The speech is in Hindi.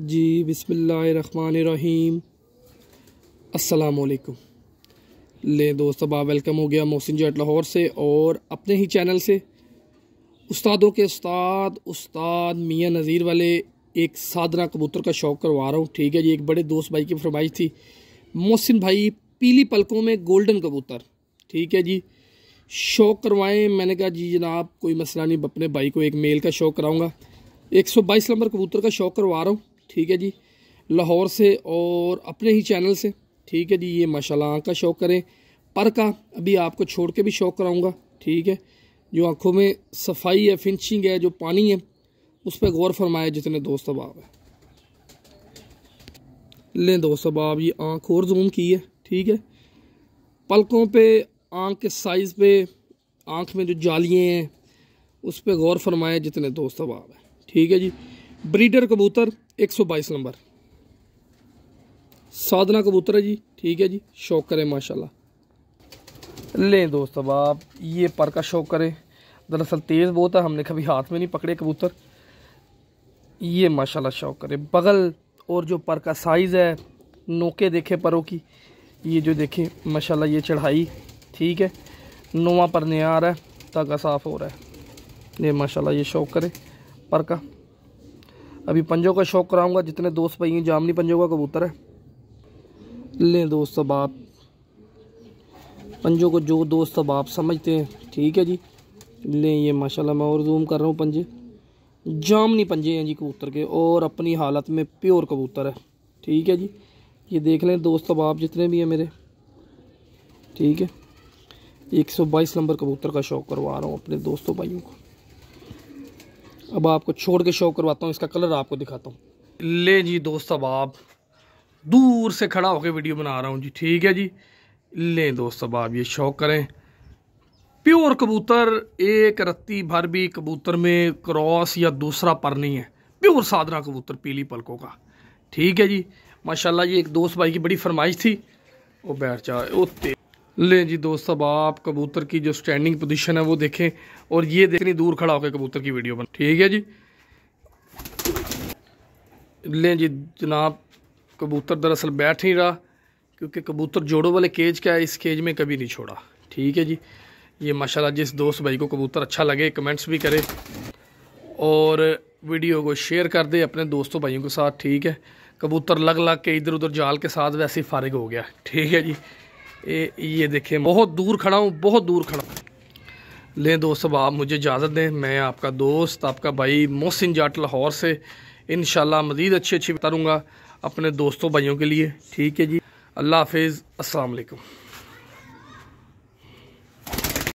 जी बिसमीम असलकुम ले दोस्त अब वेलकम हो गया मोहसिन जट लाहौर से और अपने ही चैनल से उस्तादों के उस्ताद उस्ताद मियाँ नज़ीर वाले एक साधना कबूतर का शौक़ करवा रहा हूँ ठीक है जी एक बड़े दोस्त भाई की फरमाइश थी मोहसिन भाई पीली पलकों में गोल्डन कबूतर ठीक है जी शौक़ करवाएं मैंने कहा जी जनाब कोई मसला नहीं अपने भाई को एक मेल का शौक़ कराऊँगा एक सौ बाईस नंबर कबूतर का शौक़ करवा रहा हूँ ठीक है जी लाहौर से और अपने ही चैनल से ठीक है जी ये माशाल्लाह आँख का शौक करें पर का अभी आपको छोड़ के भी शौक कराऊंगा ठीक है जो आँखों में सफाई है फिनिशिंग है जो पानी है उस पर गौर फरमाए जितने दोस्त अबाब हैं लें दोस्त अबाब ये आँख और जूम की है ठीक है पलकों पे आँख के साइज़ पे आँख में जो जालियाँ हैं उस पर गौर फरमाए जितने दोस्त अबाब हैं ठीक है जी ब्रीडर कबूतर 122 नंबर साधना कबूतर है जी ठीक है जी शौक करें माशाल्लाह लें दोस्त अब आप ये पर का शौक करें दरअसल तेज़ बहुत है हमने कभी हाथ में नहीं पकड़े कबूतर ये माशाल्लाह शौक करें बगल और जो पर का साइज़ है नोके देखे परों की ये जो देखें माशाल्लाह ये चढ़ाई ठीक है नोवा पर नया आ रहा है तगा साफ़ हो रहा है ये माशाल्लाह ये शौक करें पर का अभी पंजों का शौक कराऊंगा जितने दोस्त भाई हैं जामनी पंजों का कबूतर है लें दोस्त अब आप पंजों को जो दोस्त अब आप समझते हैं ठीक है जी लें ये माशाल्लाह मैं और जूम कर रहा हूँ पंजे जामनी पंजे हैं जी कबूतर के और अपनी हालत में प्योर कबूतर है ठीक है जी ये देख लें दोस्त अब आप जितने भी हैं मेरे ठीक है एक सौ बाईस नंबर कबूतर का शौक करवा रहा हूँ अपने दोस्तों भाइयों को अब आपको छोड़ के शो करवाता हूँ इसका कलर आपको दिखाता हूँ ले जी दोस्त अब आप दूर से खड़ा होकर वीडियो बना रहा हूँ जी ठीक है जी ले दोस्त अब आप ये शौक करें प्योर कबूतर एक रत्ती भर भी कबूतर में क्रॉस या दूसरा पर नहीं है प्योर साधना कबूतर पीली पलकों का ठीक है जी माशाल्लाह ये एक दोस्त भाई की बड़ी फरमाइश थी वो बैठ जा ले जी दोस्त अब आप कबूतर की जो स्टैंडिंग पोजीशन है वो देखें और ये देखनी दूर खड़ा होकर कबूतर की वीडियो बन ठीक है जी ले जी जनाब कबूतर दरअसल बैठ नहीं रहा क्योंकि कबूतर जोड़ों वाले केज का है इस केज में कभी नहीं छोड़ा ठीक है जी ये माशाल्लाह जिस दोस्त भाई को कबूतर अच्छा लगे कमेंट्स भी करे और वीडियो को शेयर कर दे अपने दोस्तों भाइयों के साथ ठीक है कबूतर लग लग के इधर उधर जाल के साथ वैसे ही फारिग हो गया ठीक है जी ए, ये देखें बहुत दूर खड़ा हूँ बहुत दूर खड़ा लें दोस्त अब आप मुझे इजाज़त दें मैं आपका दोस्त आपका भाई मोहसिन जाट लाहौर से इन मज़ीद अच्छी अच्छी बता अपने दोस्तों भाइयों के लिए ठीक है जी अल्लाह हाफिज़ असलकम